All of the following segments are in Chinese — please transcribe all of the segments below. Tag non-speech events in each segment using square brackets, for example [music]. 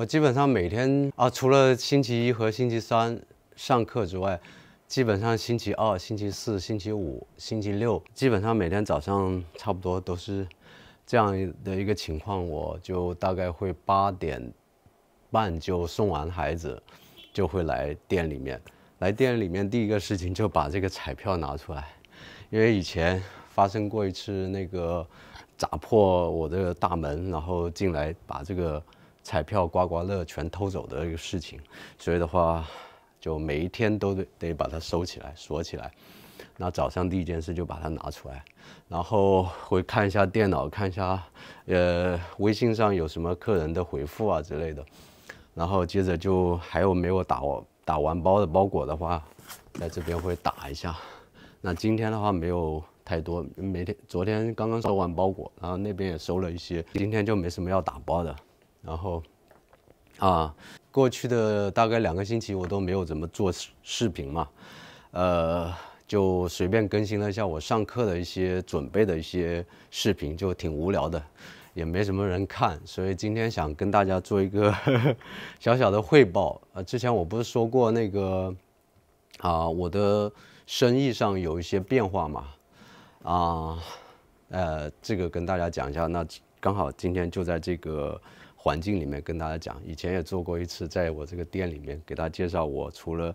我基本上每天啊，除了星期一和星期三上课之外，基本上星期二、星期四、星期五、星期六，基本上每天早上差不多都是这样的一个情况。我就大概会八点半就送完孩子，就会来店里面。来店里面第一个事情就把这个彩票拿出来，因为以前发生过一次那个砸破我的大门，然后进来把这个。彩票刮刮乐全偷走的一个事情，所以的话，就每一天都得得把它收起来锁起来。那早上第一件事就把它拿出来，然后会看一下电脑，看一下，呃，微信上有什么客人的回复啊之类的。然后接着就还有没有打我打完包的包裹的话，在这边会打一下。那今天的话没有太多，每天昨天刚刚收完包裹，然后那边也收了一些，今天就没什么要打包的。然后，啊，过去的大概两个星期我都没有怎么做视频嘛，呃，就随便更新了一下我上课的一些准备的一些视频，就挺无聊的，也没什么人看，所以今天想跟大家做一个呵 [laughs] 呵小小的汇报。呃，之前我不是说过那个啊，我的生意上有一些变化嘛，啊，呃，这个跟大家讲一下，那刚好今天就在这个。环境里面跟大家讲，以前也做过一次，在我这个店里面给大家介绍，我除了，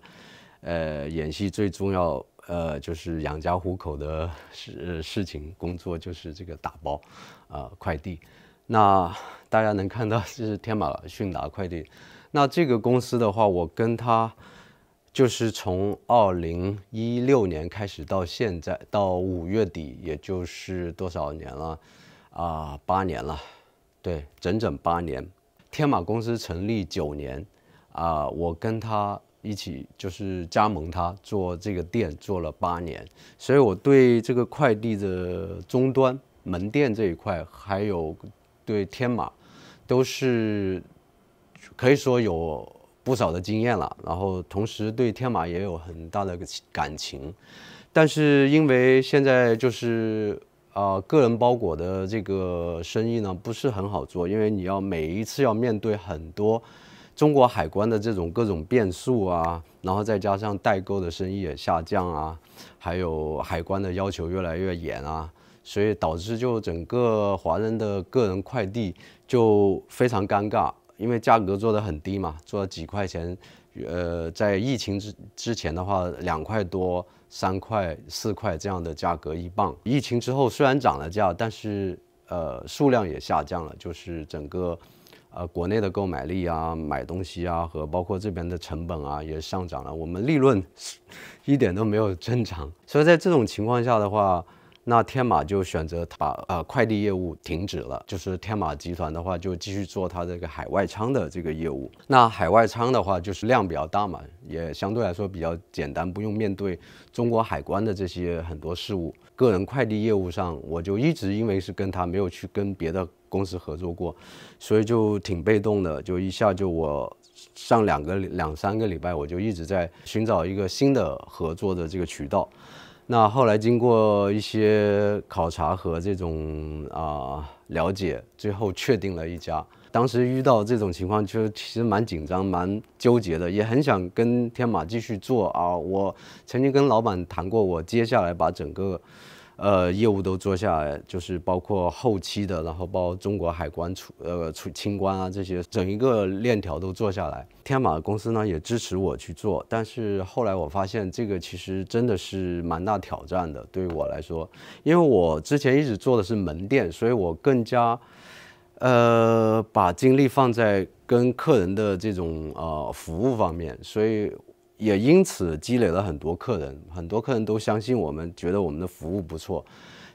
呃，演戏最重要，呃，就是养家糊口的事事情，工作就是这个打包，啊，快递。那大家能看到是天马迅达快递。那这个公司的话，我跟他就是从二零一六年开始到现在，到五月底，也就是多少年了？啊，八年了。对，整整八年，天马公司成立九年，啊，我跟他一起就是加盟他做这个店做了八年，所以我对这个快递的终端门店这一块，还有对天马，都是可以说有不少的经验了，然后同时对天马也有很大的感情，但是因为现在就是。呃，个人包裹的这个生意呢，不是很好做，因为你要每一次要面对很多中国海关的这种各种变数啊，然后再加上代购的生意也下降啊，还有海关的要求越来越严啊，所以导致就整个华人的个人快递就非常尴尬，因为价格做的很低嘛，做了几块钱。呃，在疫情之之前的话，两块多、三块、四块这样的价格一磅。疫情之后虽然涨了价，但是呃数量也下降了，就是整个，呃国内的购买力啊、买东西啊和包括这边的成本啊也上涨了，我们利润 [laughs] 一点都没有增长，所以在这种情况下的话。那天马就选择把呃快递业务停止了，就是天马集团的话就继续做它这个海外仓的这个业务。那海外仓的话就是量比较大嘛，也相对来说比较简单，不用面对中国海关的这些很多事务。个人快递业务上，我就一直因为是跟他没有去跟别的公司合作过，所以就挺被动的，就一下就我上两个两三个礼拜，我就一直在寻找一个新的合作的这个渠道。那后来经过一些考察和这种啊了解，最后确定了一家。当时遇到这种情况，就其实蛮紧张、蛮纠结的，也很想跟天马继续做啊。我曾经跟老板谈过，我接下来把整个。呃，业务都做下来，就是包括后期的，然后包中国海关处，呃，处清关啊这些，整一个链条都做下来。天马公司呢也支持我去做，但是后来我发现这个其实真的是蛮大挑战的，对于我来说，因为我之前一直做的是门店，所以我更加，呃，把精力放在跟客人的这种呃服务方面，所以。也因此积累了很多客人，很多客人都相信我们，觉得我们的服务不错。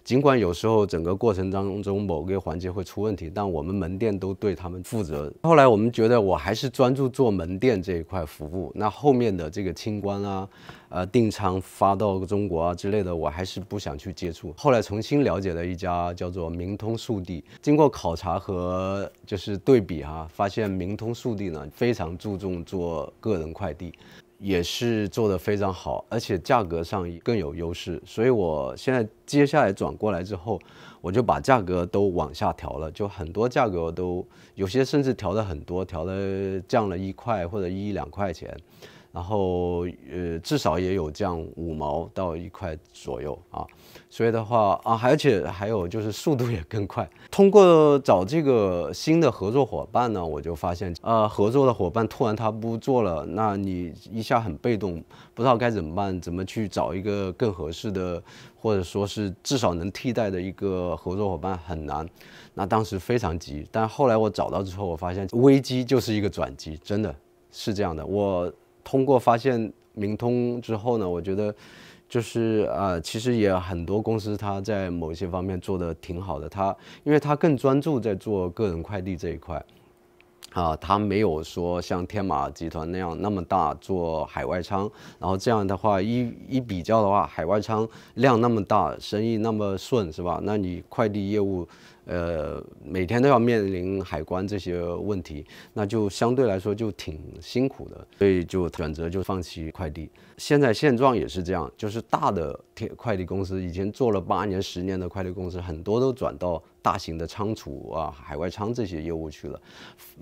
尽管有时候整个过程当中某个环节会出问题，但我们门店都对他们负责。后来我们觉得我还是专注做门店这一块服务，那后面的这个清关啊、呃订仓发到中国啊之类的，我还是不想去接触。后来重新了解了一家叫做明通速递，经过考察和就是对比哈，发现明通速递呢非常注重做个人快递。也是做的非常好，而且价格上更有优势，所以我现在接下来转过来之后，我就把价格都往下调了，就很多价格都有些甚至调的很多，调了降了一块或者一两块钱。然后呃，至少也有这样五毛到一块左右啊，所以的话啊，而且还有就是速度也更快。通过找这个新的合作伙伴呢，我就发现啊，合作的伙伴突然他不做了，那你一下很被动，不知道该怎么办，怎么去找一个更合适的，或者说是至少能替代的一个合作伙伴很难。那当时非常急，但后来我找到之后，我发现危机就是一个转机，真的是这样的。我。通过发现明通之后呢，我觉得就是啊，其实也很多公司它在某一些方面做的挺好的。它因为它更专注在做个人快递这一块，啊，它没有说像天马集团那样那么大做海外仓。然后这样的话一一比较的话，海外仓量那么大，生意那么顺，是吧？那你快递业务。呃，每天都要面临海关这些问题，那就相对来说就挺辛苦的，所以就选择就放弃快递。现在现状也是这样，就是大的铁快递公司，已经做了八年、十年的快递公司，很多都转到大型的仓储啊、海外仓这些业务去了，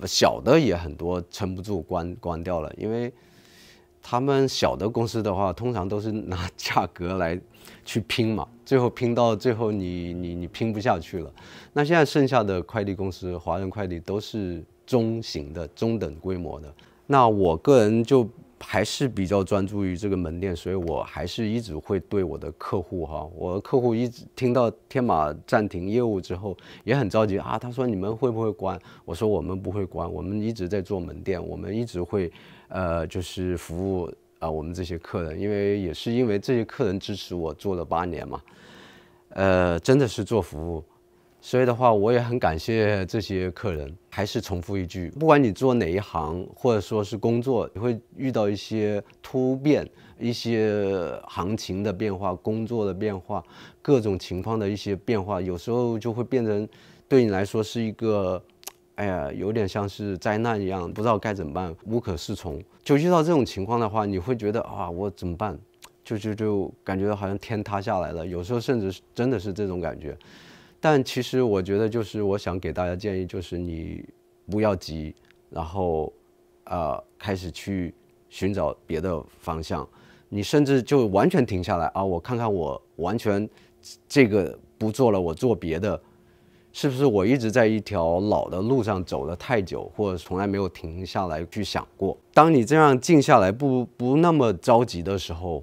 小的也很多撑不住关关掉了，因为他们小的公司的话，通常都是拿价格来去拼嘛。最后拼到最后，你你你拼不下去了。那现在剩下的快递公司，华人快递都是中型的、中等规模的。那我个人就还是比较专注于这个门店，所以我还是一直会对我的客户哈，我的客户一直听到天马暂停业务之后也很着急啊。他说你们会不会关？我说我们不会关，我们一直在做门店，我们一直会，呃，就是服务。啊，我们这些客人，因为也是因为这些客人支持我做了八年嘛，呃，真的是做服务，所以的话，我也很感谢这些客人。还是重复一句，不管你做哪一行，或者说是工作，你会遇到一些突变，一些行情的变化、工作的变化、各种情况的一些变化，有时候就会变成对你来说是一个。哎呀，有点像是灾难一样，不知道该怎么办，无可适从。就遇到这种情况的话，你会觉得啊，我怎么办？就就就感觉好像天塌下来了。有时候甚至真的是这种感觉。但其实我觉得，就是我想给大家建议，就是你不要急，然后呃，开始去寻找别的方向。你甚至就完全停下来啊，我看看我完全这个不做了，我做别的。是不是我一直在一条老的路上走了太久，或者从来没有停下来去想过？当你这样静下来，不不那么着急的时候，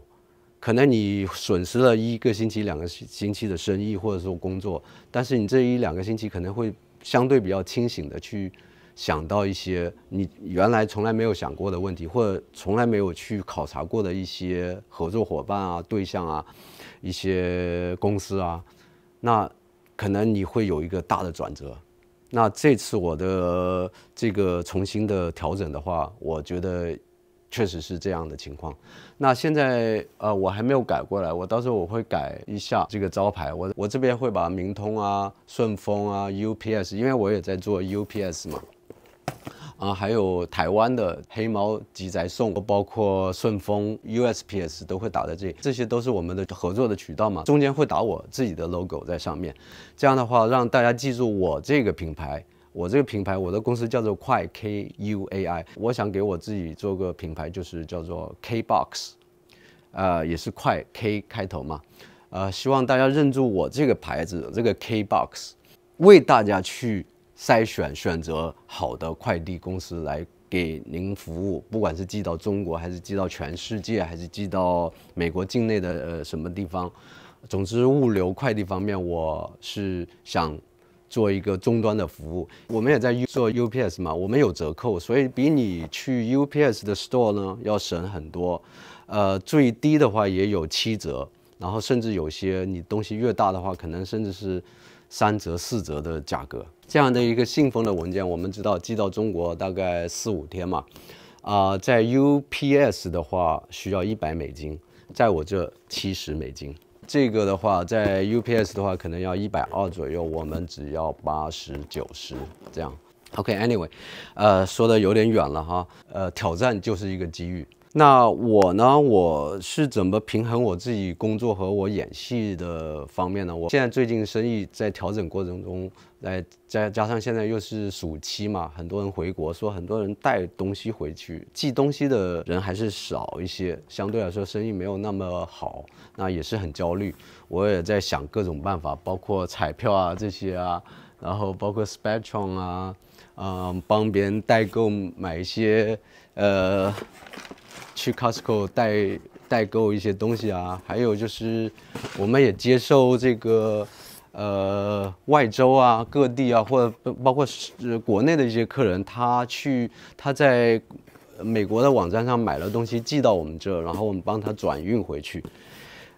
可能你损失了一个星期、两个星期的生意或者说工作，但是你这一两个星期可能会相对比较清醒的去想到一些你原来从来没有想过的问题，或者从来没有去考察过的一些合作伙伴啊、对象啊、一些公司啊，那。可能你会有一个大的转折，那这次我的这个重新的调整的话，我觉得确实是这样的情况。那现在呃，我还没有改过来，我到时候我会改一下这个招牌，我我这边会把明通啊、顺丰啊、UPS，因为我也在做 UPS 嘛。啊，还有台湾的黑猫吉宅送，包括顺丰、USPS 都会打在这里，这些都是我们的合作的渠道嘛，中间会打我自己的 logo 在上面，这样的话让大家记住我这个品牌，我这个品牌，我的公司叫做快 KUAI，我想给我自己做个品牌，就是叫做 K Box，呃，也是快 K 开头嘛，呃，希望大家认住我这个牌子，这个 K Box，为大家去。筛选选择好的快递公司来给您服务，不管是寄到中国，还是寄到全世界，还是寄到美国境内的呃什么地方，总之物流快递方面，我是想做一个终端的服务。我们也在做 UPS 嘛，我们有折扣，所以比你去 UPS 的 store 呢要省很多。呃，最低的话也有七折，然后甚至有些你东西越大的话，可能甚至是三折四折的价格。这样的一个信封的文件，我们知道寄到中国大概四五天嘛，啊，在 UPS 的话需要一百美金，在我这七十美金。这个的话，在 UPS 的话可能要一百二左右，我们只要八十九十这样。OK，Anyway，呃，说的有点远了哈，呃，挑战就是一个机遇。那我呢？我是怎么平衡我自己工作和我演戏的方面呢？我现在最近生意在调整过程中，来加加上现在又是暑期嘛，很多人回国，说很多人带东西回去，寄东西的人还是少一些，相对来说生意没有那么好，那也是很焦虑。我也在想各种办法，包括彩票啊这些啊，然后包括 Spectrum 啊，嗯，帮别人代购买一些，呃。去 Costco 代代购一些东西啊，还有就是，我们也接受这个，呃，外州啊、各地啊，或者包括国内的一些客人，他去他在美国的网站上买了东西，寄到我们这，然后我们帮他转运回去。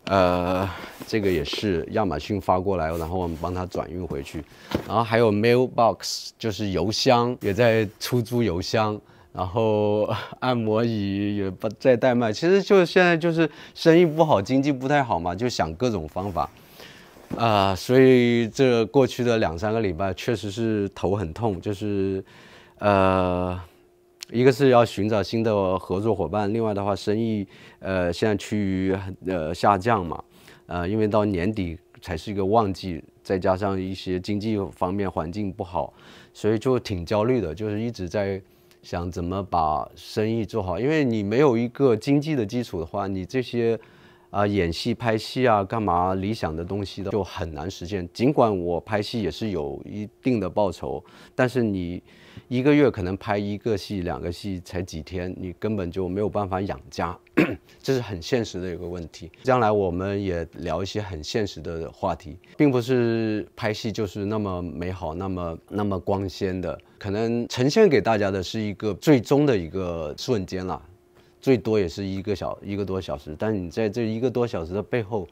呃，这个也是亚马逊发过来，然后我们帮他转运回去。然后还有 Mailbox，就是邮箱，也在出租邮箱。然后按摩椅也不再代卖，其实就现在就是生意不好，经济不太好嘛，就想各种方法，啊，所以这过去的两三个礼拜确实是头很痛，就是，呃，一个是要寻找新的合作伙伴，另外的话生意，呃，现在趋于呃下降嘛，呃，因为到年底才是一个旺季，再加上一些经济方面环境不好，所以就挺焦虑的，就是一直在。想怎么把生意做好？因为你没有一个经济的基础的话，你这些。啊，演戏拍戏啊，干嘛？理想的东西的就很难实现。尽管我拍戏也是有一定的报酬，但是你一个月可能拍一个戏、两个戏才几天，你根本就没有办法养家，[clears throat] 这是很现实的一个问题。将来我们也聊一些很现实的话题，并不是拍戏就是那么美好、那么那么光鲜的，可能呈现给大家的是一个最终的一个瞬间了。最多也是一个小一个多小时，但你在这一个多小时的背后，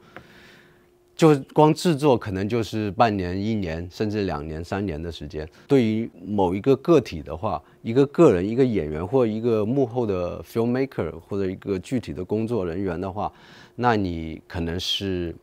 就光制作可能就是半年、一年，甚至两年、三年的时间。对于某一个个体的话，一个个人、一个演员或一个幕后的 filmmaker 或者一个具体的工作人员的话，那你可能是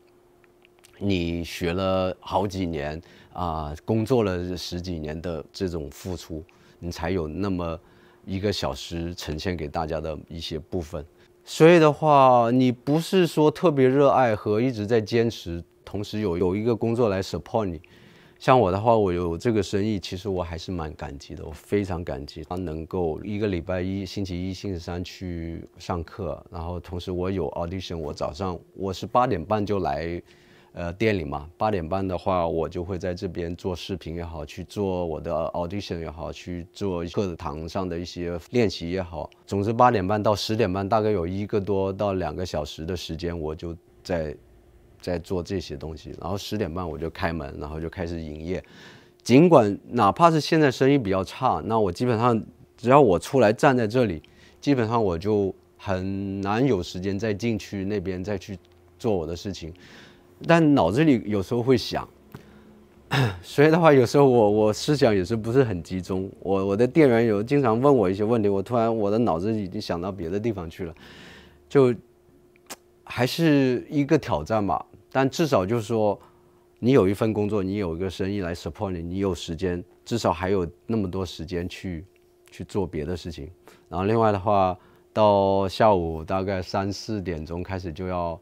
你学了好几年啊，工作了十几年的这种付出，你才有那么。一个小时呈现给大家的一些部分，所以的话，你不是说特别热爱和一直在坚持，同时有有一个工作来 support 你。像我的话，我有这个生意，其实我还是蛮感激的，我非常感激他能够一个礼拜一、星期一、星期三去上课，然后同时我有 audition，我早上我是八点半就来。呃，店里嘛，八点半的话，我就会在这边做视频也好，去做我的 audition 也好，去做课堂上的一些练习也好。总之，八点半到十点半，大概有一个多到两个小时的时间，我就在在做这些东西。然后十点半我就开门，然后就开始营业。尽管哪怕是现在生意比较差，那我基本上只要我出来站在这里，基本上我就很难有时间再进去那边再去做我的事情。但脑子里有时候会想，[coughs] 所以的话，有时候我我思想也是不是很集中。我我的店员有经常问我一些问题，我突然我的脑子已经想到别的地方去了，就 [tsk] 还是一个挑战吧。但至少就是说，你有一份工作，你有一个生意来 support 你，你有时间，至少还有那么多时间去去做别的事情。然后另外的话，到下午大概三四点钟开始就要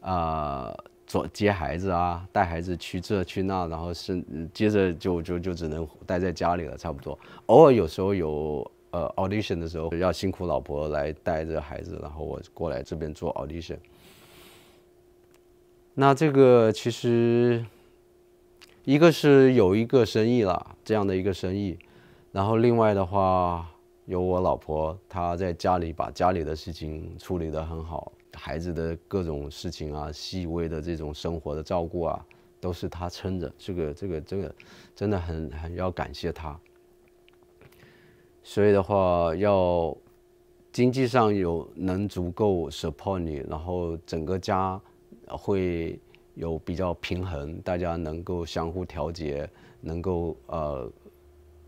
啊。做接孩子啊，带孩子去这去那，然后是接着就就就只能待在家里了，差不多。偶尔有时候有呃 audition 的时候，要辛苦老婆来带着孩子，然后我过来这边做 audition。那这个其实一个是有一个生意了这样的一个生意，然后另外的话有我老婆她在家里把家里的事情处理得很好。孩子的各种事情啊，细微的这种生活的照顾啊，都是他撑着，这个这个这个，真的很很要感谢他。所以的话，要经济上有能足够 support 你，然后整个家会有比较平衡，大家能够相互调节，能够呃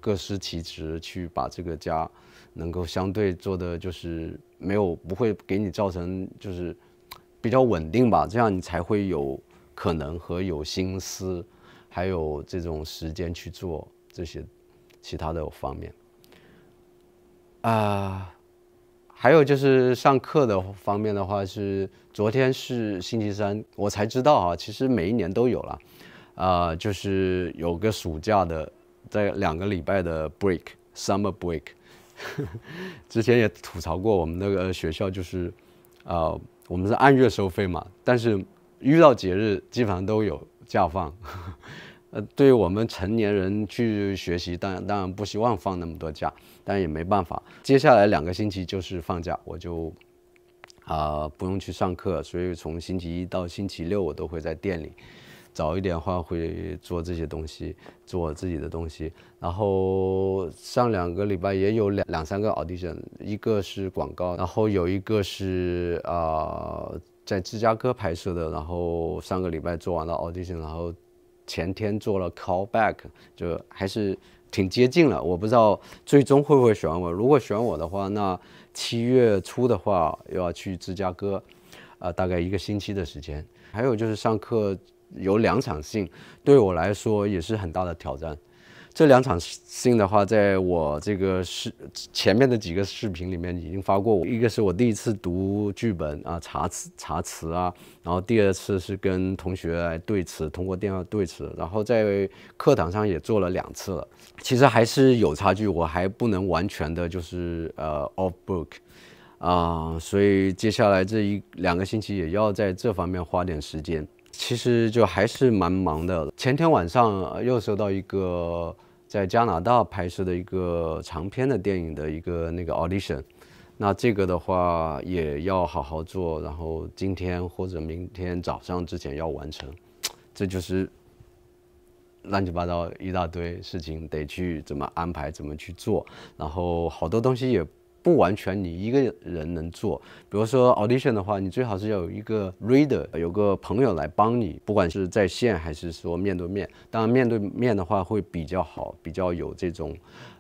各司其职去把这个家能够相对做的就是。没有不会给你造成就是比较稳定吧，这样你才会有可能和有心思，还有这种时间去做这些其他的方面。啊，还有就是上课的方面的话，是昨天是星期三，我才知道啊，其实每一年都有了，啊，就是有个暑假的，在两个礼拜的 break，summer break。[laughs] 之前也吐槽过，我们那个学校就是，呃，我们是按月收费嘛，但是遇到节日基本上都有假放。[laughs] 呃，对于我们成年人去学习，当然当然不希望放那么多假，但也没办法。接下来两个星期就是放假，我就啊不用去上课，所以从星期一到星期六我都会在店里。早一点话会做这些东西，做自己的东西。然后上两个礼拜也有两两三个 audition，一个是广告，然后有一个是啊在芝加哥拍摄的。然后上个礼拜做完了 audition，然后前天做了 callback，就还是挺接近了。我不知道最终会不会选我。如果选我的话，那七月初的话又要去芝加哥，啊大概一个星期的时间。还有就是上课。有两场戏，对我来说也是很大的挑战。这两场戏的话，在我这个视前面的几个视频里面已经发过。一个是我第一次读剧本啊，查词查词啊，然后第二次是跟同学来对词，通过电话对词，然后在课堂上也做了两次了。其实还是有差距，我还不能完全的就是呃 off book，啊，所以接下来这一两个星期也要在这方面花点时间。其实就还是蛮忙的。前天晚上又收到一个在加拿大拍摄的一个长篇的电影的一个那个 audition，那这个的话也要好好做，然后今天或者明天早上之前要完成。这就是乱七八糟一大堆事情，得去怎么安排，怎么去做，然后好多东西也。不完全你一个人能做，比如说 audition 的话，你最好是要有一个 reader，有个朋友来帮你，不管是在线还是说面对面。当然面对面的话会比较好，比较有这种，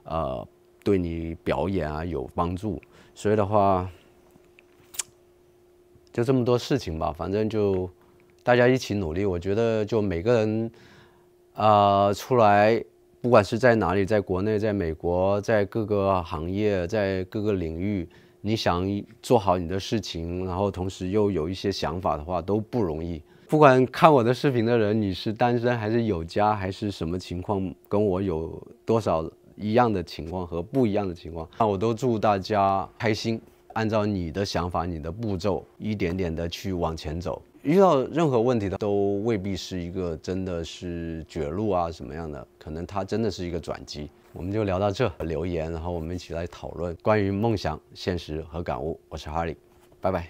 呃，对你表演啊有帮助。所以的话，就这么多事情吧，反正就大家一起努力。我觉得就每个人，啊，出来。不管是在哪里，在国内，在美国，在各个行业，在各个领域，你想做好你的事情，然后同时又有一些想法的话，都不容易。不管看我的视频的人，你是单身还是有家，还是什么情况，跟我有多少一样的情况和不一样的情况，那我都祝大家开心，按照你的想法、你的步骤，一点点的去往前走。遇到任何问题的都未必是一个真的是绝路啊什么样的，可能它真的是一个转机。我们就聊到这，留言，然后我们一起来讨论关于梦想、现实和感悟。我是哈里，拜拜。